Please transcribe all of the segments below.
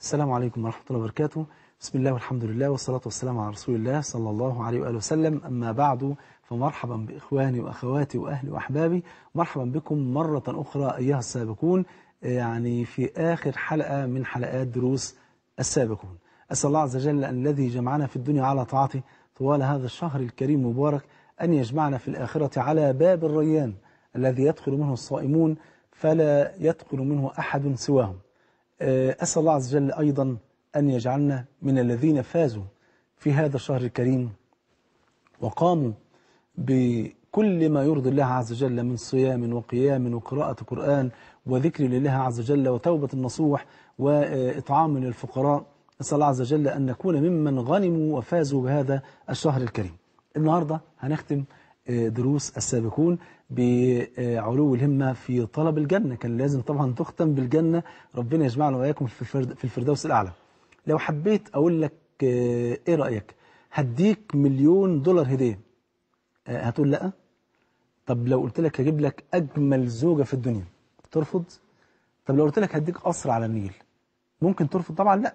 السلام عليكم ورحمة الله وبركاته بسم الله والحمد لله والصلاة والسلام على رسول الله صلى الله عليه وآله وسلم أما بعد فمرحبا بإخواني وأخواتي وأهلي وأحبابي مرحبا بكم مرة أخرى أيها السابقون يعني في آخر حلقة من حلقات دروس السابقون أسأل الله عز وجل الذي جمعنا في الدنيا على طاعته طوال هذا الشهر الكريم المبارك أن يجمعنا في الآخرة على باب الريان الذي يدخل منه الصائمون فلا يدخل منه أحد سواهم آه، أسأل الله عز وجل أيضا أن يجعلنا من الذين فازوا في هذا الشهر الكريم وقاموا بكل ما يرضي الله عز وجل من صيام وقيام وقراءة قرآن وذكر لله عز وجل وتوبة النصوح وإطعام للفقراء نسأل الله عز وجل أن نكون ممن غنموا وفازوا بهذا الشهر الكريم النهاردة هنختم دروس السابقون بعلو الهمة في طلب الجنة كان لازم طبعا تختم بالجنة ربنا يجمعنا وإياكم في الفردوس الأعلى لو حبيت أقول لك آه، إيه رأيك هديك مليون دولار هدية آه، هتقول لأ طب لو قلت لك هجيب لك أجمل زوجة في الدنيا ترفض طب لو قلت لك هديك قصر على النيل ممكن ترفض طبعا لأ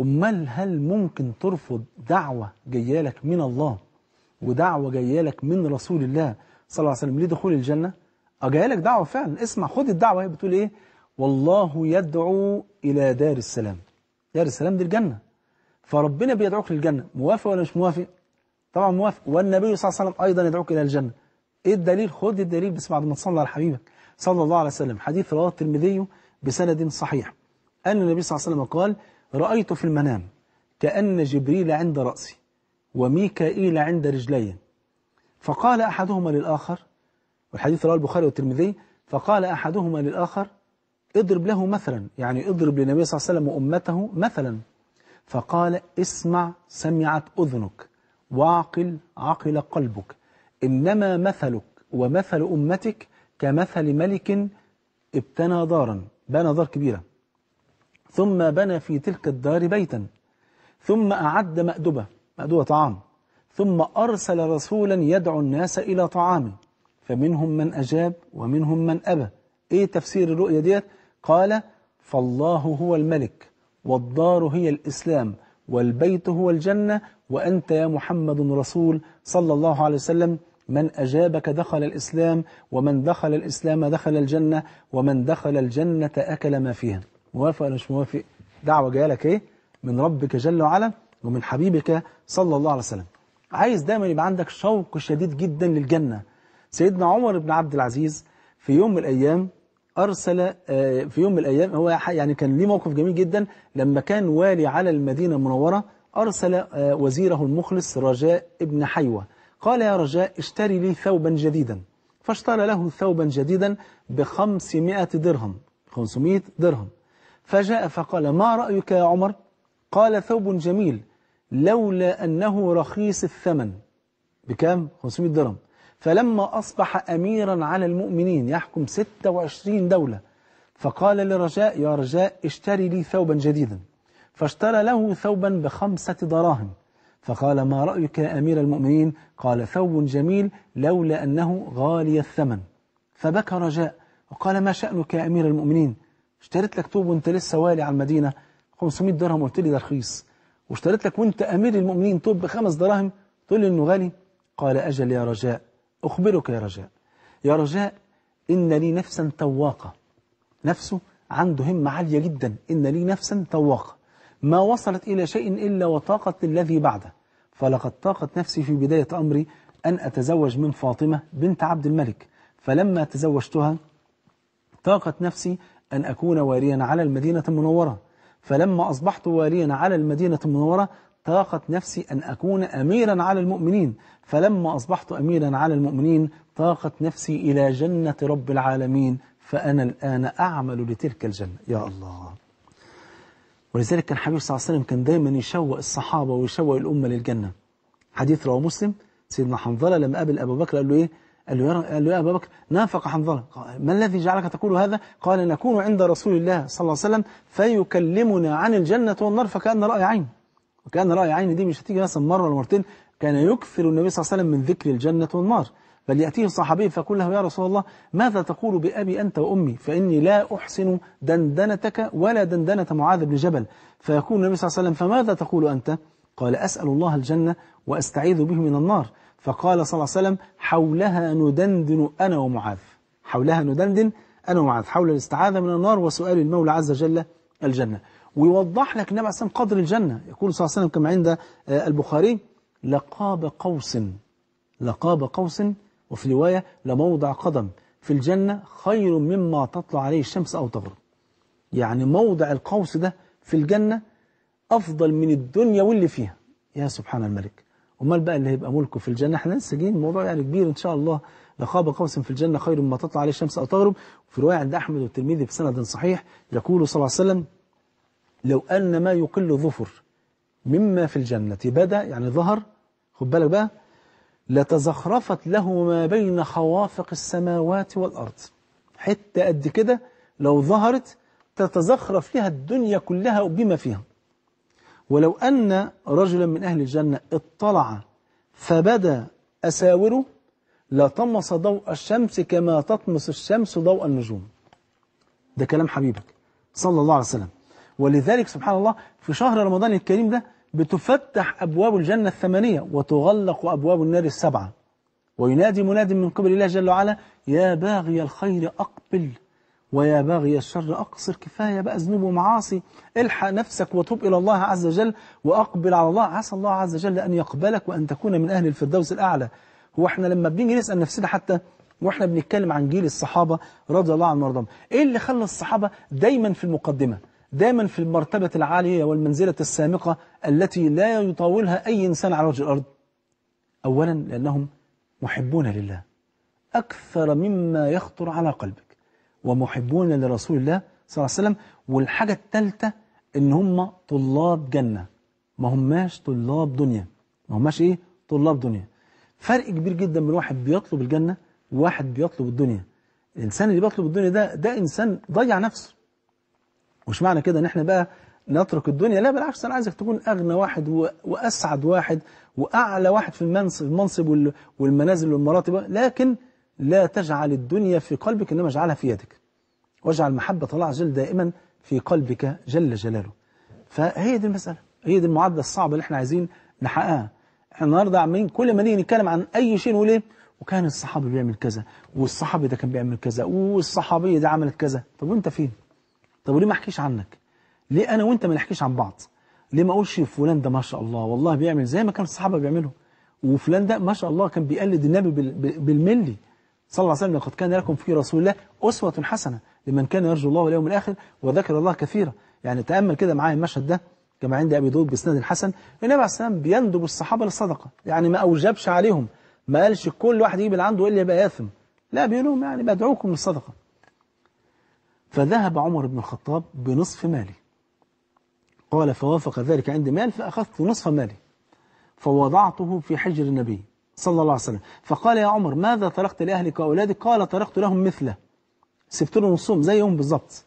أمال هل ممكن ترفض دعوة جايه لك من الله ودعوة جاية لك من رسول الله صلى الله عليه وسلم لدخول الجنة اه جاية لك دعوة فعلا اسمع خد الدعوة هي بتقول إيه والله يدعو إلى دار السلام دار السلام دي الجنة فربنا بيدعوك للجنة موافق ولا مش موافق طبعا موافق والنبي صلى الله عليه وسلم أيضا يدعوك إلى الجنة إيه الدليل خد الدليل بس بعد ما تصلى على حبيبك صلى الله عليه وسلم حديث رواه الترمذي بسند صحيح أن النبي صلى الله عليه وسلم قال رأيت في المنام كأن جبريل عند رأسي وميكائيل عند رجليه فقال أحدهما للآخر والحديث رواه البخاري والترمذي فقال أحدهما للآخر اضرب له مثلا يعني اضرب للنبي صلى الله عليه وسلم وأمته مثلا فقال اسمع سمعت أذنك واعقل عقل قلبك إنما مثلك ومثل أمتك كمثل ملك ابتنى دارا بنى دار كبيرة ثم بنى في تلك الدار بيتا ثم أعد مأدبة مأدوة طعام ثم أرسل رسولا يدعو الناس إلى طعامه فمنهم من أجاب ومنهم من أبى إيه تفسير الرؤية ديت قال فالله هو الملك والدار هي الإسلام والبيت هو الجنة وأنت يا محمد رسول صلى الله عليه وسلم من أجابك دخل الإسلام ومن دخل الإسلام دخل الجنة ومن دخل الجنة أكل ما فيها موافق ولا مش موافق دعوة جاية لك إيه من ربك جل وعلا ومن حبيبك صلى الله عليه وسلم عايز دايما يبقى عندك شوق شديد جدا للجنة سيدنا عمر بن عبد العزيز في يوم من الأيام أرسل آه، في يوم من الأيام هو يعني كان ليه موقف جميل جدا لما كان والي على المدينة المنورة أرسل آه، وزيره المخلص رجاء ابن حيوة قال يا رجاء اشتري لي ثوبا جديدا فاشترى له ثوبا جديدا بخمسمائة درهم 500 درهم فجاء فقال ما رأيك يا عمر قال ثوب جميل لولا أنه رخيص الثمن بكام؟ 500 درهم فلما أصبح أميرا على المؤمنين يحكم 26 دولة فقال لرجاء يا رجاء اشتري لي ثوبا جديدا فاشترى له ثوبا بخمسة دراهم فقال ما رأيك يا أمير المؤمنين قال ثوب جميل لولا أنه غالي الثمن فبكى رجاء وقال ما شأنك يا أمير المؤمنين اشتريت لك ثوب وانت لسه والي على المدينة 500 درهم قلت لي ده رخيص واشتريت لك وانت أمير المؤمنين طب بخمس دراهم تقول لي إنه غالي قال أجل يا رجاء أخبرك يا رجاء يا رجاء إن لي نفسا تواقة نفسه عنده همة عالية جدا إن لي نفسا تواقة ما وصلت إلى شيء إلا وطاقت الذي بعده فلقد طاقت نفسي في بداية أمري أن أتزوج من فاطمة بنت عبد الملك فلما تزوجتها طاقت نفسي أن أكون واريا على المدينة المنورة فلما أصبحت واليا على المدينة المنورة طاقت نفسي أن أكون أميرا على المؤمنين فلما أصبحت أميرا على المؤمنين طاقت نفسي إلى جنة رب العالمين فأنا الآن أعمل لتلك الجنة يا الله ولذلك كان حبيب صلى الله عليه وسلم كان دايما يشوق الصحابة ويشوق الأمة للجنة حديث رواه مسلم سيدنا حنظلة لما قابل أبو بكر قال له إيه قال له, قال له يا أبا بكر نافق حنظلة ما الذي جعلك تقول هذا قال نكون عند رسول الله صلى الله عليه وسلم فيكلمنا عن الجنة والنار فكأن رأي عين وكأن رأي عين دي مش هتيجي مثلا مرة ولا مرتين كان يكثر النبي صلى الله عليه وسلم من ذكر الجنة والنار بل يأتيه الصحابي فيقول له يا رسول الله ماذا تقول بأبي أنت وأمي فإني لا أحسن دندنتك ولا دندنة معاذ بن جبل فيقول النبي صلى الله عليه وسلم فماذا تقول أنت قال أسأل الله الجنة وأستعيذ به من النار فقال صلى الله عليه وسلم حولها ندندن أنا ومعاذ حولها ندندن أنا ومعاذ حول الاستعاذة من النار وسؤال المولى عز وجل الجنة ويوضح لك النبي عليه قدر الجنة يقول صلى الله عليه وسلم كما عند آه، البخاري لقاب قوس لقاب قوس وفي رواية لموضع قدم في الجنة خير مما تطلع عليه الشمس أو تغرب يعني موضع القوس ده في الجنة أفضل من الدنيا واللي فيها يا سبحان الملك امال بقى اللي هيبقى ملكه في الجنة احنا لسه جايين الموضوع يعني كبير ان شاء الله لخاب قوس في الجنة خير مما تطلع عليه الشمس او تغرب وفي رواية عند احمد والترمذي بسند صحيح يقول صلى الله عليه وسلم لو ان ما يقل ظفر مما في الجنة بدا يعني ظهر خد بالك بقى لتزخرفت له ما بين خوافق السماوات والارض حته قد كده لو ظهرت تتزخرف لها الدنيا كلها وبما فيها ولو أن رجلا من أهل الجنة اطلع فبدا أساوره لطمس ضوء الشمس كما تطمس الشمس ضوء النجوم ده كلام حبيبك صلى الله عليه وسلم ولذلك سبحان الله في شهر رمضان الكريم ده بتفتح أبواب الجنة الثمانية وتغلق أبواب النار السبعة وينادي مناد من قبل الله جل وعلا يا باغي الخير أقبل ويا باغي الشر أقصر كفاية بقى ذنوب ومعاصي الحق نفسك وتوب إلى الله عز وجل وأقبل على الله عسى الله عز وجل أن يقبلك وأن تكون من أهل الفردوس الأعلى هو احنا لما بنيجي نسأل نفسنا حتى واحنا بنتكلم عن جيل الصحابة رضي الله عنهم وارضاهم ايه اللي خلى الصحابة دايما في المقدمة دايما في المرتبة العالية والمنزلة السامقة التي لا يطاولها أي إنسان على وجه الأرض أولا لأنهم محبون لله أكثر مما يخطر على قلبك ومحبون لرسول الله صلى الله عليه وسلم والحاجة الثالثة إن هم طلاب جنة ما هماش طلاب دنيا ما هماش إيه طلاب دنيا فرق كبير جدا من واحد بيطلب الجنة وواحد بيطلب الدنيا الإنسان اللي بيطلب الدنيا ده ده إنسان ضيع نفسه مش معنى كده إن إحنا بقى نترك الدنيا لا بالعكس أنا عايزك تكون أغنى واحد وأسعد واحد وأعلى واحد في المنصب والمنازل والمراتب لكن لا تجعل الدنيا في قلبك إنما اجعلها في يدك واجعل محبة الله عز وجل دائما في قلبك جل جلاله فهي دي المسألة هي دي المعادلة الصعبة اللي احنا عايزين نحققها احنا النهارده عاملين كل ما نيجي نتكلم عن أي شيء نقول ايه وكان الصحابي بيعمل كذا والصحابي ده كان بيعمل كذا والصحابية دي عملت كذا طب وانت فين طب وليه ما احكيش عنك ليه أنا وانت ما نحكيش عن بعض ليه ما اقولش فلان ده ما شاء الله والله بيعمل زي ما كان الصحابة بيعملوا وفلان ده ما شاء الله كان بيقلد النبي بالملي صلى الله عليه وسلم لقد كان لكم في رسول الله أسوة حسنة لمن كان يرجو الله واليوم الآخر وذكر الله كثيرا يعني تأمل كده معايا المشهد ده كما عند أبي داود بإسناد الحسن النبي عليه السلام بيندب الصحابة للصدقة يعني ما أوجبش عليهم ما قالش كل واحد يجيب اللي عنده إلا يبقى ياثم لا بيقول لهم يعني بدعوكم للصدقة فذهب عمر بن الخطاب بنصف مالي قال فوافق ذلك عندي مال فأخذت نصف مالي فوضعته في حجر النبي صلى الله عليه وسلم فقال يا عمر ماذا تركت لأهلك وأولادك قال طرقت لهم مثله سبت لهم نصهم زيهم بالظبط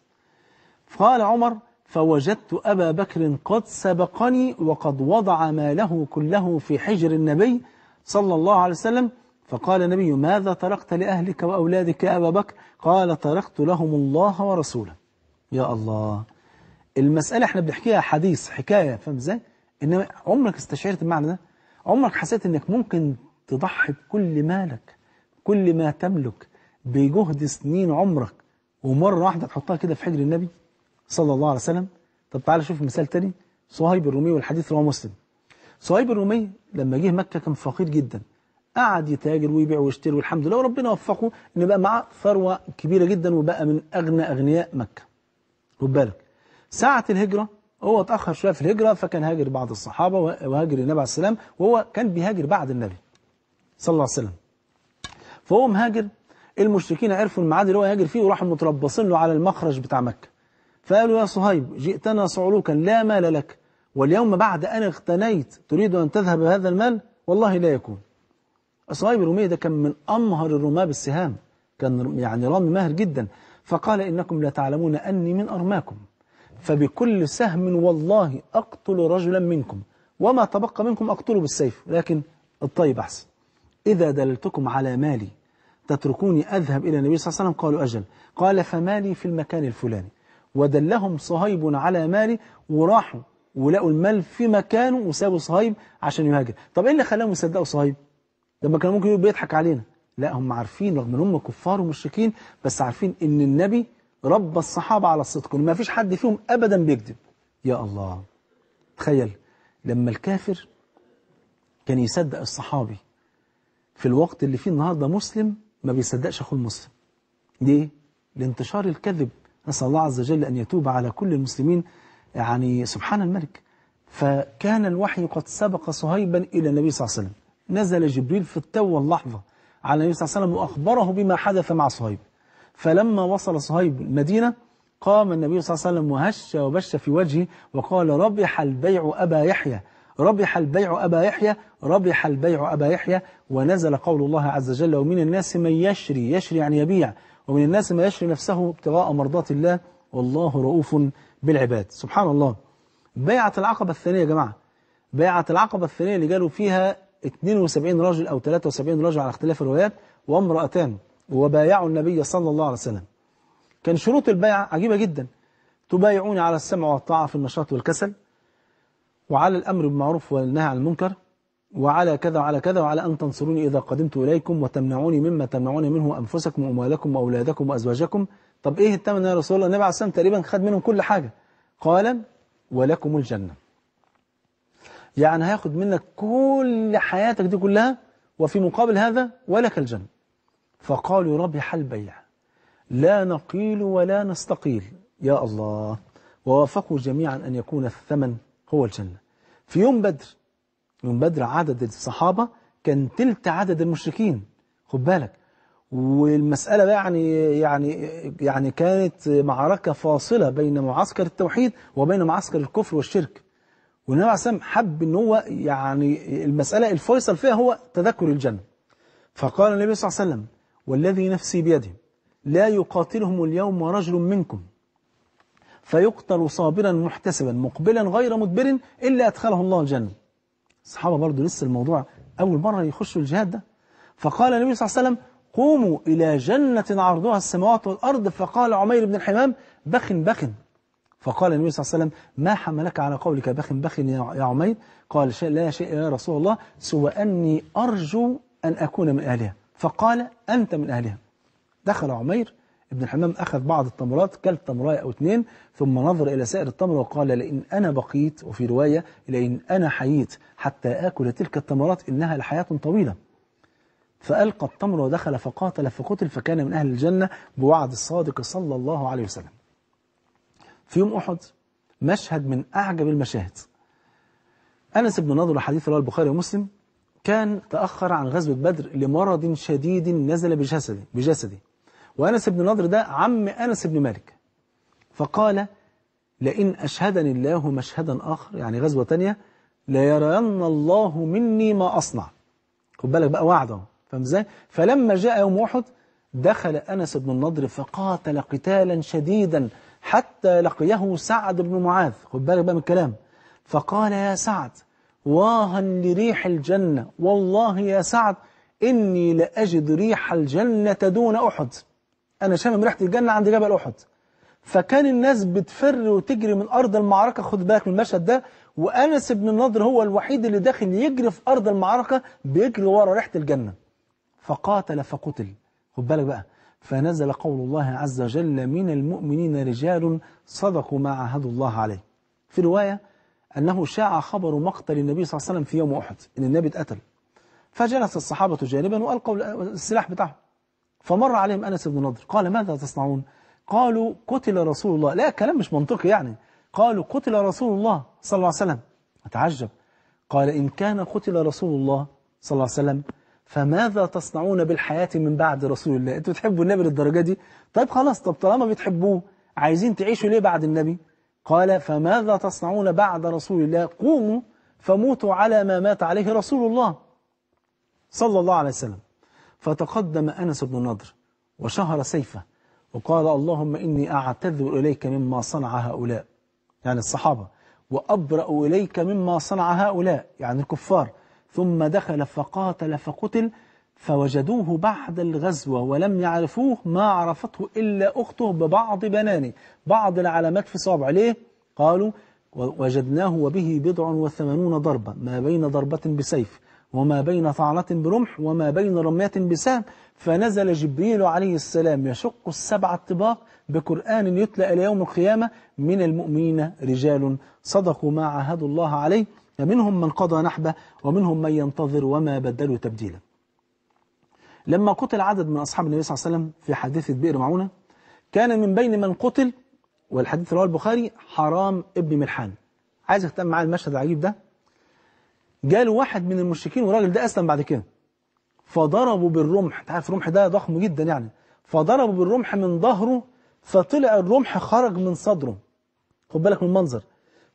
فقال عمر فوجدت أبا بكر قد سبقني وقد وضع ماله كله في حجر النبي صلى الله عليه وسلم فقال النبي ماذا تركت لأهلك وأولادك يا أبا بكر قال طرقت لهم الله ورسوله يا الله المسألة احنا بنحكيها حديث حكاية فاهم ازاي إنما عمرك استشعرت المعنى ده عمرك حسيت انك ممكن تضحي بكل مالك كل ما تملك بجهد سنين عمرك ومرة واحدة تحطها كده في حجر النبي صلى الله عليه وسلم طب تعالى شوف مثال تاني صهيب الرومي والحديث رواه مسلم صهيب الرومي لما جه مكة كان فقير جدا قعد يتاجر ويبيع ويشتري والحمد لله وربنا وفقه ان بقى معاه ثروة كبيرة جدا وبقى من أغنى أغنياء مكة خد بالك ساعة الهجرة هو اتأخر شوية في الهجرة فكان هاجر بعض الصحابة وهاجر النبي عليه السلام وهو كان بيهاجر بعد النبي صلى الله عليه وسلم فهو مهاجر المشركين عرفوا الميعاد اللي هو هاجر فيه وراحوا متربصين له على المخرج بتاع مكة فقالوا يا صهيب جئتنا صعلوكا لا مال لك واليوم بعد أن اغتنيت تريد أن تذهب بهذا المال والله لا يكون صهيب الرومي ده كان من أمهر الرماة بالسهام كان يعني رامي ماهر جدا فقال إنكم لا تعلمون أني من أرماكم فبكل سهم والله أقتل رجلا منكم وما تبقى منكم أقتله بالسيف لكن الطيب أحسن إذا دللتكم على مالي تتركوني أذهب إلى النبي صلى الله عليه وسلم قالوا أجل قال فمالي في المكان الفلاني ودلهم صهيب على مالي وراحوا ولقوا المال في مكانه وسابوا صهيب عشان يهاجر طب إيه اللي خلاهم يصدقوا صهيب لما كانوا ممكن يضحك بيضحك علينا لا هم عارفين رغم ان هم كفار ومشركين بس عارفين ان النبي رب الصحابة على الصدق وما فيش حد فيهم أبدا بيكذب يا الله تخيل لما الكافر كان يصدق الصحابي في الوقت اللي فيه النهاردة مسلم ما بيصدقش أخوه المسلم ليه؟ لانتشار الكذب نسأل الله عز وجل أن يتوب على كل المسلمين يعني سبحان الملك فكان الوحي قد سبق صهيبا إلى النبي صلى الله عليه وسلم نزل جبريل في التو اللحظة على النبي صلى الله عليه وسلم وأخبره بما حدث مع صهيب فلما وصل صهيب المدينة قام النبي صلى الله عليه وسلم وهش وبش في وجهه وقال ربح البيع أبا يحيى ربح البيع أبا يحيى ربح البيع أبا يحيى ونزل قول الله عز وجل ومن الناس من يشري يشري يعني يبيع ومن الناس من يشري نفسه ابتغاء مرضات الله والله رؤوف بالعباد سبحان الله بيعة العقبة الثانية يا جماعة بيعة العقبة الثانية اللي جالوا فيها 72 رجل أو 73 رجل على اختلاف الروايات وامرأتان وبايعوا النبي صلى الله عليه وسلم كان شروط البيعة عجيبة جدا تبايعون على السمع والطاعة في النشاط والكسل وعلى الأمر بالمعروف والنهي عن المنكر وعلى كذا وعلى كذا وعلى أن تنصروني إذا قدمت إليكم وتمنعوني مما تمنعون منه أنفسكم وأموالكم وأولادكم وأزواجكم طب إيه التمن يا رسول الله النبي عليه تقريبا خد منهم كل حاجة قال ولكم الجنة يعني هياخد منك كل حياتك دي كلها وفي مقابل هذا ولك الجنة فقالوا ربح البيع لا نقيل ولا نستقيل يا الله ووافقوا جميعا أن يكون الثمن هو الجنة في يوم بدر يوم بدر عدد الصحابة كان تلت عدد المشركين خد بالك والمسألة بقى يعني يعني يعني كانت معركة فاصلة بين معسكر التوحيد وبين معسكر الكفر والشرك والنبي عليه الصلاة والسلام حب ان هو يعني المسألة الفيصل فيها هو تذكر الجنة فقال النبي صلى الله عليه وسلم والذي نفسي بيده لا يقاتلهم اليوم رجل منكم فيقتل صابرا محتسبا مقبلا غير مدبر إلا أدخله الله الجنة الصحابة برضو لسه الموضوع أول مرة يخشوا الجهاد ده فقال النبي صلى الله عليه وسلم قوموا إلى جنة عرضها السماوات والأرض فقال عمير بن الحمام بخ بخ فقال النبي صلى الله عليه وسلم ما حملك على قولك بخ بخ يا عمير قال لا شيء يا رسول الله سوى أني أرجو أن أكون من أهلها فقال أنت من أهلها دخل عمير ابن الحمام أخذ بعض التمرات كلت تمراية أو اثنين ثم نظر إلى سائر التمر وقال لئن أنا بقيت وفي رواية لئن أنا حييت حتى آكل تلك التمرات إنها لحياة طويلة فألقى التمر ودخل فقاتل فقتل فكان من أهل الجنة بوعد الصادق صلى الله عليه وسلم في يوم أحد مشهد من أعجب المشاهد أنس بن نضر حديث رواه البخاري ومسلم كان تأخر عن غزوة بدر لمرض شديد نزل بجسده, بجسده وأنس بن نضر ده عم أنس بن مالك فقال لئن أشهدني الله مشهدا آخر يعني غزوة تانية ليرين الله مني ما أصنع خد بالك بقى وعده فاهم ازاي فلما جاء يوم أحد دخل أنس بن النضر فقاتل قتالا شديدا حتى لقيه سعد بن معاذ خد بالك بقى من الكلام فقال يا سعد واها لريح الجنة والله يا سعد إني لأجد ريح الجنة دون أحد أنا شامم ريحة الجنة عند جبل أحد فكان الناس بتفر وتجري من أرض المعركة خد بالك من المشهد ده وأنس بن النضر هو الوحيد اللي داخل يجري في أرض المعركة بيجري ورا ريحة الجنة فقاتل فقتل خد بالك بقى فنزل قول الله عز وجل من المؤمنين رجال صدقوا ما عاهدوا الله عليه في رواية أنه شاع خبر مقتل النبي صلى الله عليه وسلم في يوم أحد إن النبي اتقتل فجلس الصحابة جانبا وألقوا السلاح بتاعهم فمر عليهم أنس بن نضر قال ماذا تصنعون قالوا قتل رسول الله لا كلام مش منطقي يعني قالوا قتل رسول الله صلى الله عليه وسلم أتعجب قال إن كان قتل رسول الله صلى الله عليه وسلم فماذا تصنعون بالحياة من بعد رسول الله أنتوا بتحبوا النبي للدرجة دي طيب خلاص طب طالما بتحبوه عايزين تعيشوا ليه بعد النبي قال فماذا تصنعون بعد رسول الله قوموا فموتوا على ما مات عليه رسول الله صلى الله عليه وسلم فتقدم أنس بن نضر وشهر سيفه وقال اللهم إني أعتذر إليك مما صنع هؤلاء يعني الصحابة وأبرأ إليك مما صنع هؤلاء يعني الكفار ثم دخل فقاتل فقتل فوجدوه بعد الغزوة ولم يعرفوه ما عرفته إلا أخته ببعض بنانه بعض العلامات في صابع ليه؟ قالوا وجدناه وبه بضع وثمانون ضربة ما بين ضربة بسيف وما بين طعنة برمح وما بين رمية بسام فنزل جبريل عليه السلام يشق السبع الطباق بقرآن يتلى إلى يوم القيامة من المؤمنين رجال صدقوا ما عاهدوا الله عليه فمنهم من قضى نحبه ومنهم من ينتظر وما بدلوا تبديلا لما قتل عدد من أصحاب النبي صلى الله عليه وسلم في حادثة بئر معونة كان من بين من قتل والحديث رواه البخاري حرام ابن ملحان عايز اختم معايا المشهد العجيب ده جاله واحد من المشركين والراجل ده أسلم بعد كده فضربوا بالرمح انت عارف الرمح ده ضخم جدا يعني فضربوا بالرمح من ظهره فطلع الرمح خرج من صدره خد بالك من المنظر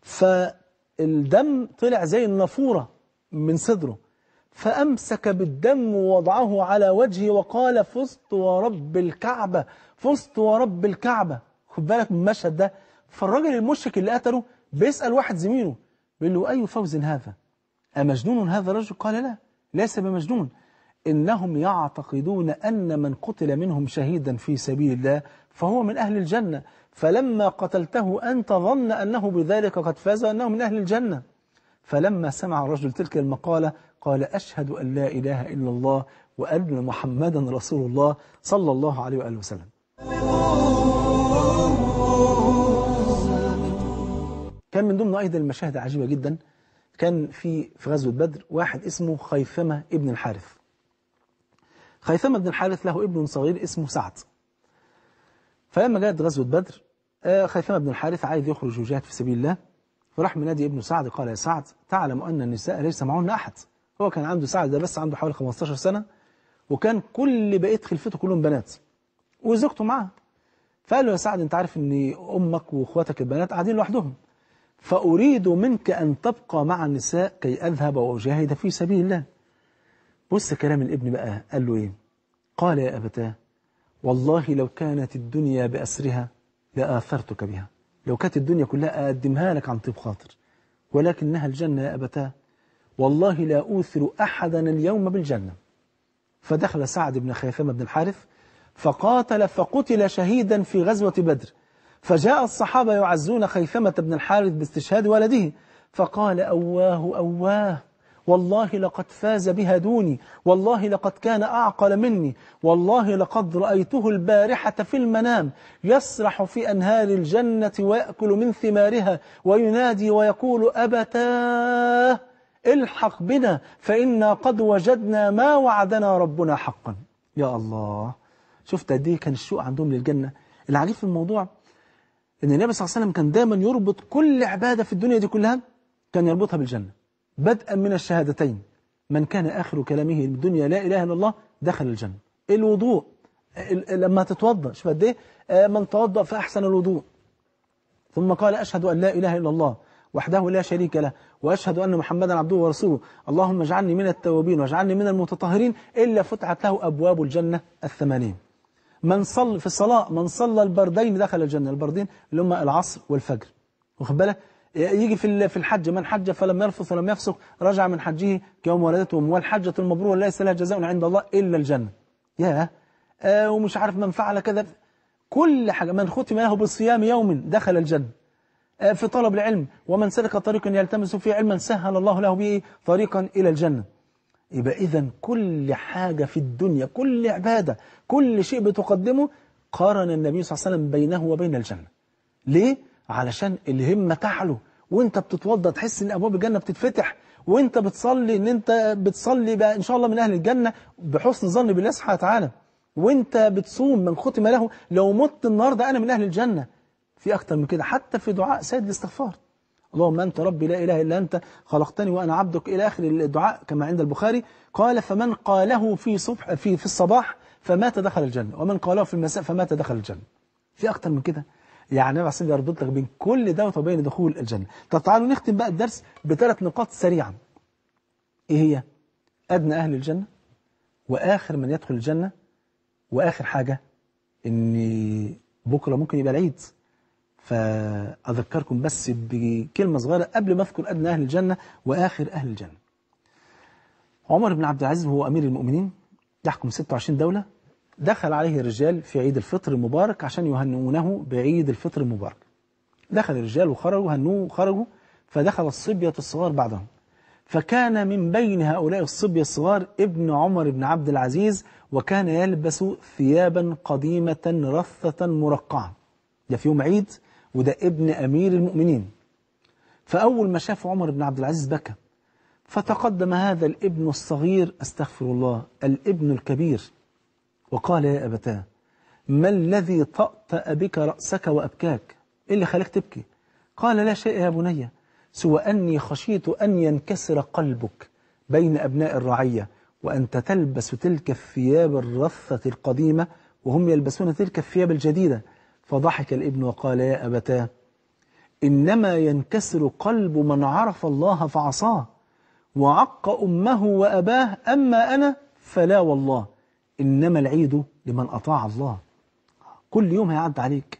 فالدم طلع زي النافورة من صدره فأمسك بالدم ووضعه على وجهه وقال فزت ورب الكعبة فزت ورب الكعبة خد بالك من المشهد ده فالراجل المشرك اللي قتله بيسأل واحد زميله بيقول له أي فوز هذا أمجنون هذا الرجل قال لا ليس بمجنون إنهم يعتقدون أن من قتل منهم شهيدا في سبيل الله فهو من أهل الجنة فلما قتلته أنت ظن أنه بذلك قد فاز وأنه من أهل الجنة فلما سمع الرجل تلك المقالة قال أشهد أن لا إله إلا الله وأن محمدا رسول الله صلى الله عليه وآله وسلم كان من ضمن أيضا المشاهد عجيبة جدا كان في في غزوة بدر واحد اسمه خيثمة ابن الحارث خيثمة بن الحارث له ابن صغير اسمه سعد فلما جاءت غزوة بدر آه، خيثمة بن الحارث عايز يخرج وجاهد في سبيل الله فراح منادي ابن سعد قال يا سعد تعلم أن النساء ليس معهن أحد هو كان عنده سعد ده بس عنده حوالي 15 سنة وكان كل بقية خلفته كلهم بنات وزوجته معه فقال له يا سعد انت عارف ان امك واخواتك البنات قاعدين لوحدهم فأريد منك أن تبقى مع النساء كي أذهب وأجاهد في سبيل الله بص كلام الابن بقى قال له إيه قال يا أبتاه والله لو كانت الدنيا بأسرها لآثرتك بها لو كانت الدنيا كلها أقدمها لك عن طيب خاطر ولكنها الجنة يا أبتاه والله لا أوثر أحدا اليوم بالجنة فدخل سعد بن خيثمة بن الحارث فقاتل فقتل شهيدا في غزوة بدر فجاء الصحابة يعزون خيثمة بن الحارث باستشهاد ولده فقال أواه أواه والله لقد فاز بها دوني والله لقد كان أعقل مني والله لقد رأيته البارحة في المنام يسرح في أنهار الجنة ويأكل من ثمارها وينادي ويقول أبتاه الحق بنا فإنا قد وجدنا ما وعدنا ربنا حقا يا الله شفت قد ايه كان الشوق عندهم للجنة العجيب في الموضوع ان النبي صلى الله عليه وسلم كان دايما يربط كل عبادة في الدنيا دي كلها كان يربطها بالجنة بدءا من الشهادتين من كان آخر كلامه الدنيا لا إله إلا الله دخل الجنة الوضوء لما تتوضأ شوف قد ايه آه، من توضأ فأحسن الوضوء ثم قال أشهد أن لا إله إلا الله وحده لا شريك له وأشهد أن محمدا عبده ورسوله اللهم اجعلني من التوابين واجعلني من المتطهرين إلا فتحت له أبواب الجنة الثمانين من صلى في الصلاة من صلى البردين دخل الجنة البردين اللي هم العصر والفجر واخد بالك يجي في في الحج من حج فلم يرفث ولم يفسق رجع من حجه كيوم ولدته والحجة المبرورة ليس لها جزاء عند الله إلا الجنة يا آه ومش عارف من فعل كذا كل حاجة من ختم له بصيام يوم دخل الجنة آه في طلب العلم ومن سلك طريقا يلتمس فيه علما سهل الله له به طريقا إلى الجنة يبقى إذا كل حاجة في الدنيا كل عبادة كل شيء بتقدمه قارن النبي صلى الله عليه وسلم بينه وبين الجنة ليه؟ علشان الهمة تعلو وانت بتتوضى تحس ان ابواب الجنه بتتفتح وانت بتصلي ان انت بتصلي بقى ان شاء الله من اهل الجنه بحسن ظن بالله سبحانه وتعالى وانت بتصوم من ختم له لو مت النهارده انا من اهل الجنه في اكتر من كده حتى في دعاء سيد الاستغفار اللهم أنت ربي لا إله إلا أنت خلقتني وأنا عبدك إلى آخر الدعاء كما عند البخاري قال فمن قاله في صبح في في الصباح فمات دخل الجنة ومن قاله في المساء فمات دخل الجنة في أكتر من كده يعني النبي عليه يربط لك بين كل دوت وبين دخول الجنة طب تعالوا نختم بقى الدرس بثلاث نقاط سريعا إيه هي أدنى أهل الجنة وآخر من يدخل الجنة وآخر حاجة إن بكرة ممكن يبقى العيد فأذكركم بس بكلمة صغيرة قبل ما أذكر أدنى أهل الجنة وآخر أهل الجنة عمر بن عبد العزيز وهو أمير المؤمنين يحكم 26 دولة دخل عليه الرجال في عيد الفطر المبارك عشان يهنئونه بعيد الفطر المبارك دخل الرجال وخرجوا هنوه وخرجوا فدخل الصبية الصغار بعدهم فكان من بين هؤلاء الصبية الصغار ابن عمر بن عبد العزيز وكان يلبس ثيابا قديمة رثة مرقعة ده في يوم عيد وده ابن أمير المؤمنين فأول ما شاف عمر بن عبد العزيز بكى فتقدم هذا الابن الصغير استغفر الله الابن الكبير وقال يا أبتاه ما الذي طأطأ بك رأسك وأبكاك إيه اللي خلاك تبكي قال لا شيء يا بني سوى أني خشيت أن ينكسر قلبك بين أبناء الرعية وأنت تلبس تلك الثياب الرثة القديمة وهم يلبسون تلك الثياب الجديدة فضحك الابن وقال يا أبتاه إنما ينكسر قلب من عرف الله فعصاه وعق أمه وأباه أما أنا فلا والله إنما العيد لمن أطاع الله كل يوم هيعد عليك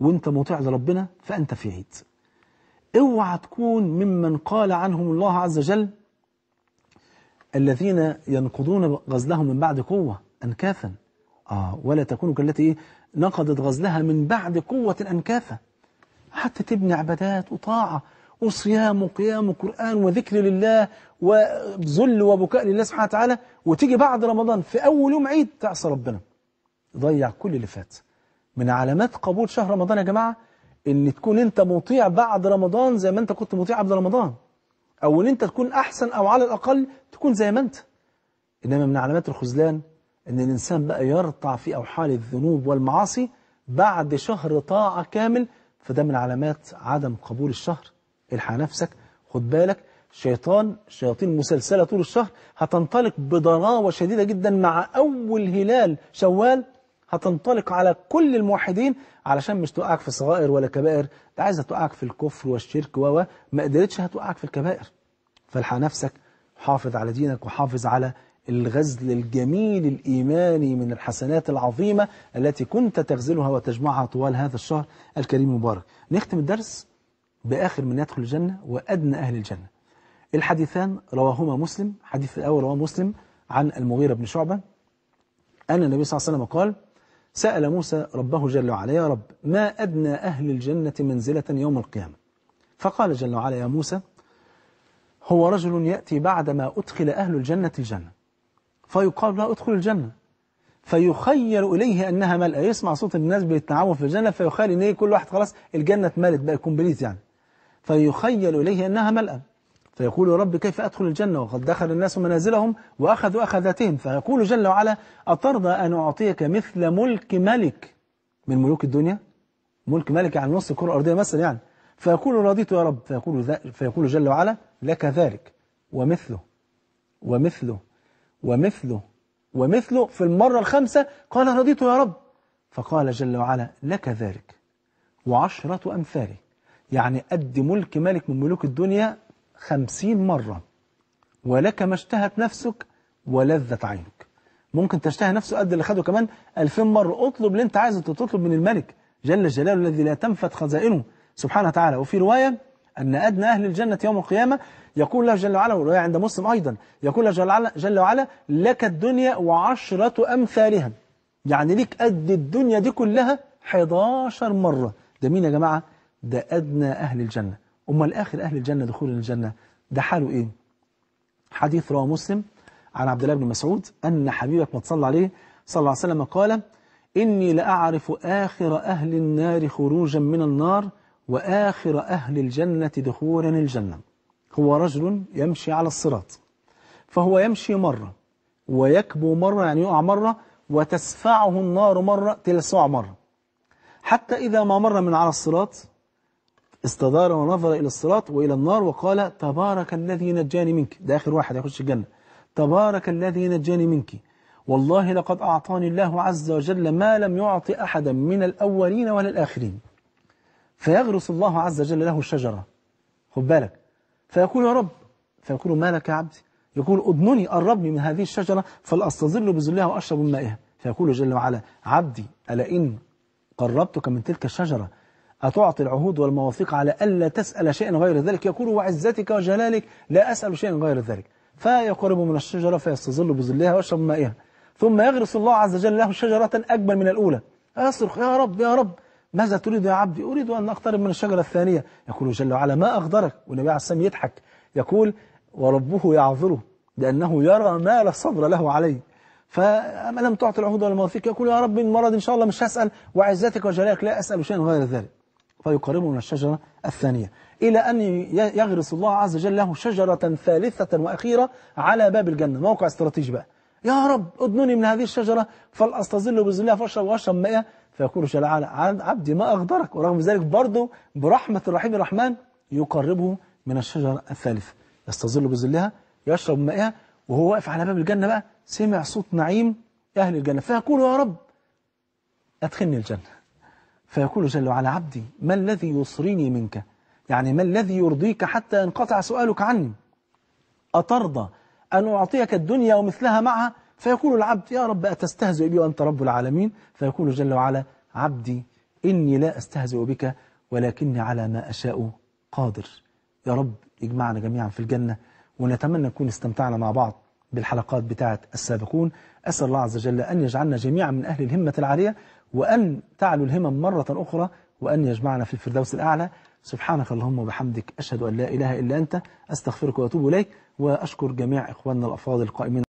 وانت مطيع لربنا فأنت في عيد اوعى تكون ممن قال عنهم الله عز وجل الذين ينقضون غزلهم من بعد قوة أنكافا آه ولا تكونوا كالتي إيه؟ نقضت غزلها من بعد قوة أنكافة حتى تبني عبادات وطاعة وصيام وقيام وقرآن وذكر لله وذل وبكاء لله سبحانه وتعالى وتيجي بعد رمضان في أول يوم عيد تعصى ربنا ضيع كل اللي فات من علامات قبول شهر رمضان يا جماعة ان تكون انت مطيع بعد رمضان زي ما انت كنت مطيع قبل رمضان او ان انت تكون احسن او على الاقل تكون زي ما انت انما من علامات الخذلان أن الإنسان بقى يرطع في أوحال الذنوب والمعاصي بعد شهر طاعة كامل فده من علامات عدم قبول الشهر الحق نفسك خد بالك شيطان شياطين مسلسلة طول الشهر هتنطلق بضراوة شديدة جدا مع أول هلال شوال هتنطلق على كل الموحدين علشان مش توقعك في صغائر ولا كبائر ده عايزة توقعك في الكفر والشرك و ما قدرتش هتوقعك في الكبائر فالحق نفسك حافظ على دينك وحافظ على الغزل الجميل الإيماني من الحسنات العظيمة التي كنت تغزلها وتجمعها طوال هذا الشهر الكريم المبارك نختم الدرس بآخر من يدخل الجنة وأدنى أهل الجنة الحديثان رواهما مسلم حديث الأول رواه مسلم عن المغيرة بن شعبة أن النبي صلى الله عليه وسلم قال سأل موسى ربه جل وعلا يا رب ما أدنى أهل الجنة منزلة يوم القيامة فقال جل وعلا يا موسى هو رجل يأتي بعدما أدخل أهل الجنة الجنة فيقال له ادخل الجنة فيخيل إليه أنها ملأ يسمع صوت الناس بيتنعموا في الجنة فيخيل إن كل واحد خلاص الجنة اتملت بقى كومبليت يعني فيخيل إليه أنها ملأ فيقول يا رب كيف أدخل الجنة وقد دخل الناس منازلهم وأخذوا أخذاتهم فيقول جل وعلا أترضى أن أعطيك مثل ملك ملك من ملوك الدنيا ملك ملك يعني نص الكرة الأرضية مثلا يعني فيقول رضيت يا رب فيقول, فيقول جل وعلا لك ذلك ومثله ومثله ومثله ومثله في المرة الخامسة قال رضيت يا رب فقال جل وعلا لك ذلك وعشرة أمثاله يعني قد ملك ملك من ملوك الدنيا خمسين مرة ولك ما اشتهت نفسك ولذت عينك ممكن تشتهي نفسه قد اللي خده كمان ألفين مرة اطلب اللي انت عايزه تطلب من الملك جل جلاله الذي لا تنفت خزائنه سبحانه وتعالى وفي رواية أن أدنى أهل الجنة يوم القيامة يقول له جل وعلا والرواية عند مسلم أيضا يقول له جل وعلا, جل وعلا لك الدنيا وعشرة أمثالها يعني لك قد الدنيا دي كلها 11 مرة ده مين يا جماعة ده أدنى أهل الجنة أما الآخر أهل الجنة دخول الجنة ده حاله إيه حديث رواه مسلم عن عبد الله بن مسعود أن حبيبك ما تصلى عليه صلى الله عليه وسلم قال إني لأعرف آخر أهل النار خروجا من النار وآخر أهل الجنة دخولا الجنة هو رجل يمشي على الصراط فهو يمشي مرة ويكبو مرة يعني يقع مرة وتسفعه النار مرة تلسع مرة حتى إذا ما مر من على الصراط استدار ونظر إلى الصراط وإلى النار وقال تبارك الذي نجاني منك ده آخر واحد يخش الجنة تبارك الذي نجاني منك والله لقد أعطاني الله عز وجل ما لم يعطي أحدا من الأولين ولا الآخرين فيغرس الله عز وجل له الشجرة خد بالك فيقول يا رب فيقول ما لك يا عبدي يقول أدنني قربني من هذه الشجرة فلأستظل بظلها وأشرب من مائها فيقول جل وعلا عبدي ألا إن قربتك من تلك الشجرة أتعطي العهود والمواثيق على ألا تسأل شيئا غير ذلك يقول وعزتك وجلالك لا أسأل شيئا غير ذلك فيقرب من الشجرة فيستظل بظلها وأشرب من مائها ثم يغرس الله عز وجل له شجرة أكبر من الأولى أصرخ يا رب يا رب ماذا تريد يا عبدي أريد أن أقترب من الشجرة الثانية يقول جل وعلا ما أغدرك والنبي عليه السلام يضحك يقول وربه يعذره لأنه يرى ما لا صبر له عليه فما لم تعطي العهود والمواثيق يقول يا رب مرض إن شاء الله مش هسأل وعزتك وجلالك لا أسأل شيئا غير ذلك فيقربه من الشجرة الثانية إلى أن يغرس الله عز وجل له شجرة ثالثة وأخيرة على باب الجنة موقع استراتيجي بقى يا رب أدنني من هذه الشجرة فلأستظل بظلها فأشرب وأشرب مائة فيقول جل وعلا عبدي ما أغدرك ورغم ذلك برضه برحمة الرحيم الرحمن يقربه من الشجرة الثالثة يستظل بظلها يشرب مائها وهو واقف على باب الجنة بقى سمع صوت نعيم أهل الجنة فيقول يا رب أدخلني الجنة فيقول جل وعلا عبدي ما الذي يصريني منك يعني ما الذي يرضيك حتى ينقطع سؤالك عني أترضى أن أعطيك الدنيا ومثلها معها فيقول العبد يا رب أتستهزئ بي وأنت رب العالمين فيقول جل وعلا عبدي إني لا أستهزئ بك ولكني على ما أشاء قادر يا رب اجمعنا جميعا في الجنة ونتمنى نكون استمتعنا مع بعض بالحلقات بتاعة السابقون أسأل الله عز وجل أن يجعلنا جميعا من أهل الهمة العالية وأن تعلو الهمم مرة أخرى وأن يجمعنا في الفردوس الأعلى سبحانك اللهم وبحمدك أشهد أن لا إله إلا أنت أستغفرك وأتوب إليك وأشكر جميع إخواننا الأفاضل القائمين